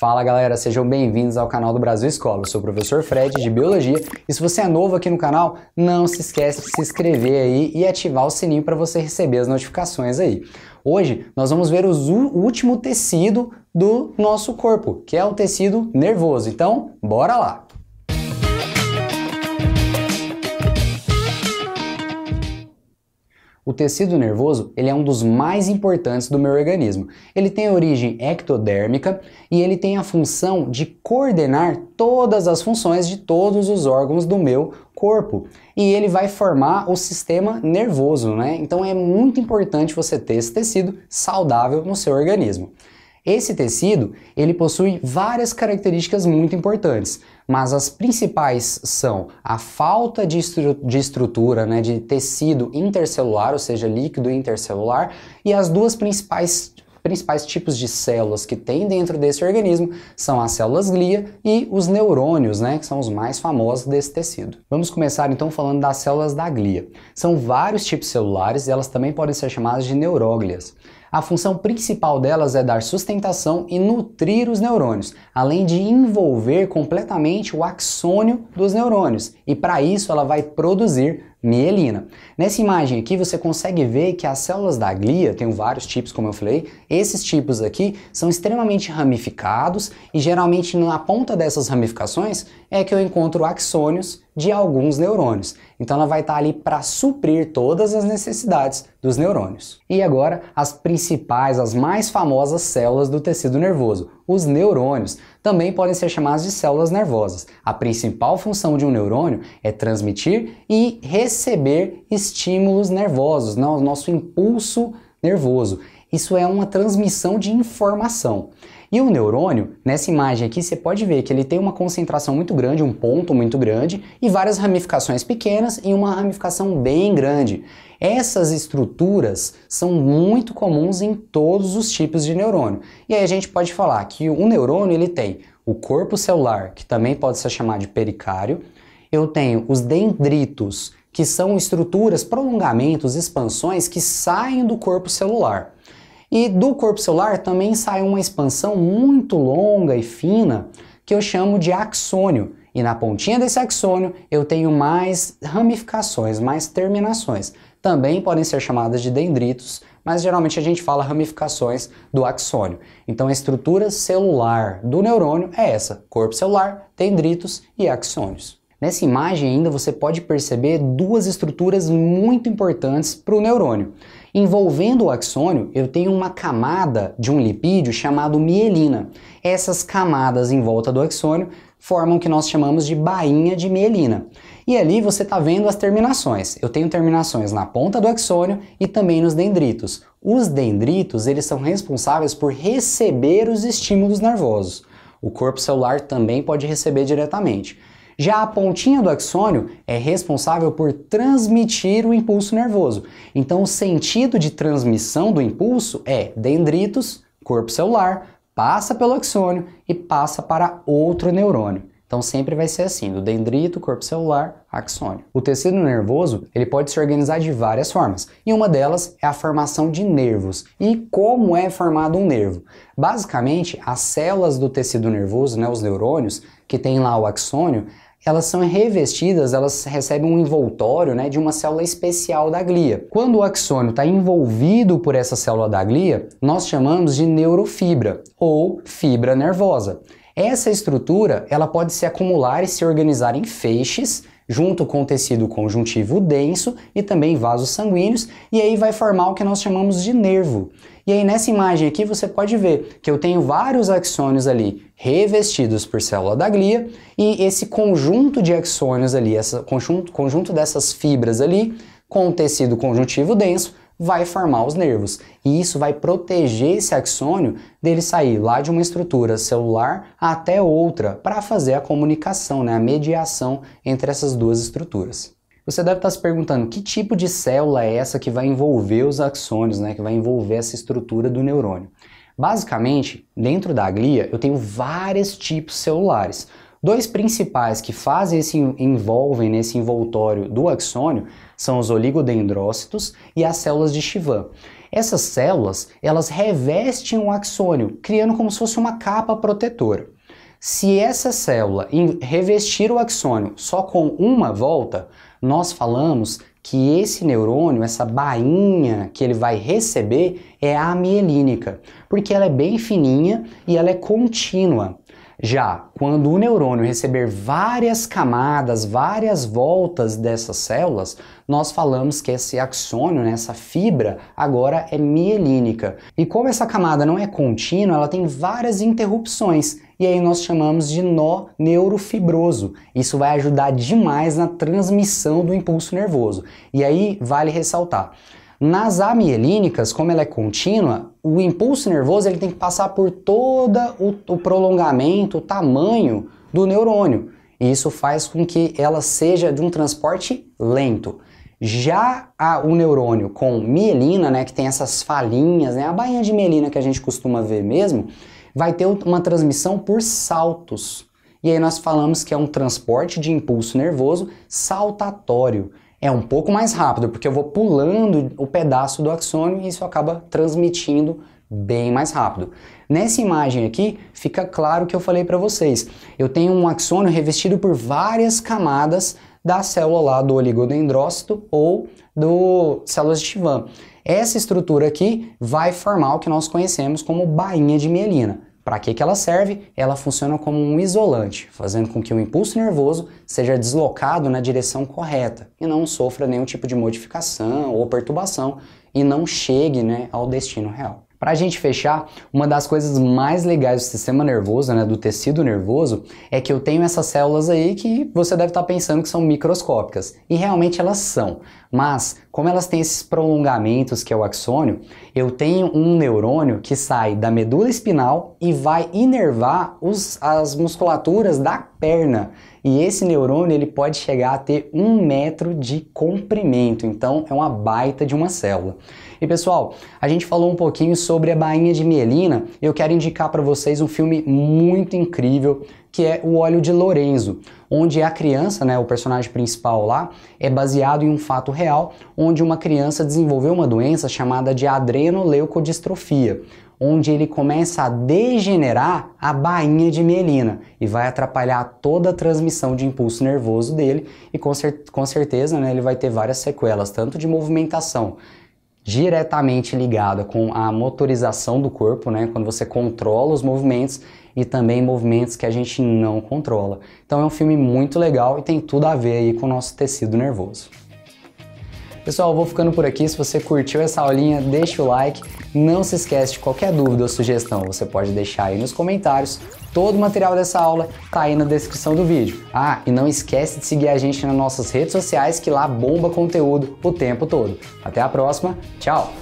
Fala galera, sejam bem-vindos ao canal do Brasil Escola. Eu sou o professor Fred de Biologia e se você é novo aqui no canal, não se esquece de se inscrever aí e ativar o sininho para você receber as notificações aí. Hoje nós vamos ver o último tecido do nosso corpo, que é o tecido nervoso. Então, bora lá! O tecido nervoso ele é um dos mais importantes do meu organismo. Ele tem origem ectodérmica e ele tem a função de coordenar todas as funções de todos os órgãos do meu corpo. E ele vai formar o sistema nervoso, né? Então é muito importante você ter esse tecido saudável no seu organismo. Esse tecido, ele possui várias características muito importantes mas as principais são a falta de, estru de estrutura, né, de tecido intercelular, ou seja, líquido intercelular, e as duas principais principais tipos de células que tem dentro desse organismo são as células glia e os neurônios, né, que são os mais famosos desse tecido. Vamos começar então falando das células da glia. São vários tipos celulares e elas também podem ser chamadas de neuróglias. A função principal delas é dar sustentação e nutrir os neurônios, além de envolver completamente o axônio dos neurônios, e para isso ela vai produzir mielina. Nessa imagem aqui você consegue ver que as células da glia, tem vários tipos como eu falei, esses tipos aqui são extremamente ramificados e geralmente na ponta dessas ramificações é que eu encontro axônios de alguns neurônios. Então ela vai estar ali para suprir todas as necessidades dos neurônios. E agora, as principais, as mais famosas células do tecido nervoso, os neurônios, também podem ser chamadas de células nervosas. A principal função de um neurônio é transmitir e receber estímulos nervosos, não, nosso impulso nervoso. Isso é uma transmissão de informação. E o neurônio, nessa imagem aqui, você pode ver que ele tem uma concentração muito grande, um ponto muito grande, e várias ramificações pequenas e uma ramificação bem grande. Essas estruturas são muito comuns em todos os tipos de neurônio. E aí a gente pode falar que o neurônio ele tem o corpo celular, que também pode ser chamado de pericário, eu tenho os dendritos, que são estruturas, prolongamentos, expansões que saem do corpo celular. E do corpo celular também sai uma expansão muito longa e fina que eu chamo de axônio. E na pontinha desse axônio eu tenho mais ramificações, mais terminações. Também podem ser chamadas de dendritos, mas geralmente a gente fala ramificações do axônio. Então a estrutura celular do neurônio é essa: corpo celular, dendritos e axônios. Nessa imagem ainda você pode perceber duas estruturas muito importantes para o neurônio. Envolvendo o axônio, eu tenho uma camada de um lipídio chamado mielina. Essas camadas em volta do axônio formam o que nós chamamos de bainha de mielina. E ali você está vendo as terminações. Eu tenho terminações na ponta do axônio e também nos dendritos. Os dendritos, eles são responsáveis por receber os estímulos nervosos. O corpo celular também pode receber diretamente. Já a pontinha do axônio é responsável por transmitir o impulso nervoso. Então, o sentido de transmissão do impulso é dendritos, corpo celular, passa pelo axônio e passa para outro neurônio. Então sempre vai ser assim, do dendrito, corpo celular, axônio. O tecido nervoso, ele pode se organizar de várias formas, e uma delas é a formação de nervos. E como é formado um nervo? Basicamente, as células do tecido nervoso, né, os neurônios, que tem lá o axônio, elas são revestidas, elas recebem um envoltório né, de uma célula especial da glia. Quando o axônio está envolvido por essa célula da glia, nós chamamos de neurofibra ou fibra nervosa. Essa estrutura ela pode se acumular e se organizar em feixes junto com tecido conjuntivo denso e também vasos sanguíneos, e aí vai formar o que nós chamamos de nervo. E aí nessa imagem aqui você pode ver que eu tenho vários axônios ali revestidos por célula da glia e esse conjunto de axônios ali, esse conjunto, conjunto dessas fibras ali com tecido conjuntivo denso vai formar os nervos. E isso vai proteger esse axônio dele sair lá de uma estrutura celular até outra para fazer a comunicação, né, a mediação entre essas duas estruturas. Você deve estar se perguntando que tipo de célula é essa que vai envolver os axônios, né, que vai envolver essa estrutura do neurônio. Basicamente, dentro da glia, eu tenho vários tipos celulares. Dois principais que fazem esse envolvem nesse envoltório do axônio são os oligodendrócitos e as células de Chivan. Essas células, elas revestem o axônio, criando como se fosse uma capa protetora. Se essa célula revestir o axônio só com uma volta, nós falamos que esse neurônio, essa bainha que ele vai receber é a mielínica, porque ela é bem fininha e ela é contínua. Já quando o neurônio receber várias camadas, várias voltas dessas células, nós falamos que esse axônio, né, essa fibra, agora é mielínica. E como essa camada não é contínua, ela tem várias interrupções. E aí nós chamamos de nó neurofibroso. Isso vai ajudar demais na transmissão do impulso nervoso. E aí vale ressaltar, nas amielínicas, como ela é contínua, o impulso nervoso ele tem que passar por todo o, o prolongamento, o tamanho do neurônio. E isso faz com que ela seja de um transporte lento. Já a, o neurônio com mielina, né, que tem essas falinhas, né, a bainha de mielina que a gente costuma ver mesmo, vai ter uma transmissão por saltos. E aí nós falamos que é um transporte de impulso nervoso saltatório é um pouco mais rápido, porque eu vou pulando o pedaço do axônio e isso acaba transmitindo bem mais rápido. Nessa imagem aqui, fica claro que eu falei para vocês. Eu tenho um axônio revestido por várias camadas da célula lá do oligodendrócito ou do células de Chivan. Essa estrutura aqui vai formar o que nós conhecemos como bainha de mielina. Para que, que ela serve? Ela funciona como um isolante, fazendo com que o impulso nervoso seja deslocado na direção correta e não sofra nenhum tipo de modificação ou perturbação e não chegue né, ao destino real. Para a gente fechar, uma das coisas mais legais do sistema nervoso, né, do tecido nervoso, é que eu tenho essas células aí que você deve estar tá pensando que são microscópicas, e realmente elas são. Mas, como elas têm esses prolongamentos que é o axônio, eu tenho um neurônio que sai da medula espinal e vai inervar os, as musculaturas da perna. E esse neurônio ele pode chegar a ter um metro de comprimento, então é uma baita de uma célula. E pessoal, a gente falou um pouquinho sobre a bainha de mielina. Eu quero indicar para vocês um filme muito incrível que é O Óleo de Lorenzo, onde a criança, né, o personagem principal lá, é baseado em um fato real, onde uma criança desenvolveu uma doença chamada de adrenoleucodistrofia, onde ele começa a degenerar a bainha de mielina e vai atrapalhar toda a transmissão de impulso nervoso dele e com, cer com certeza né, ele vai ter várias sequelas, tanto de movimentação diretamente ligada com a motorização do corpo, né? Quando você controla os movimentos e também movimentos que a gente não controla. Então é um filme muito legal e tem tudo a ver aí com o nosso tecido nervoso. Pessoal, vou ficando por aqui. Se você curtiu essa aulinha, deixa o like. Não se esquece de qualquer dúvida ou sugestão, você pode deixar aí nos comentários. Todo o material dessa aula tá aí na descrição do vídeo. Ah, e não esquece de seguir a gente nas nossas redes sociais que lá bomba conteúdo o tempo todo. Até a próxima, tchau!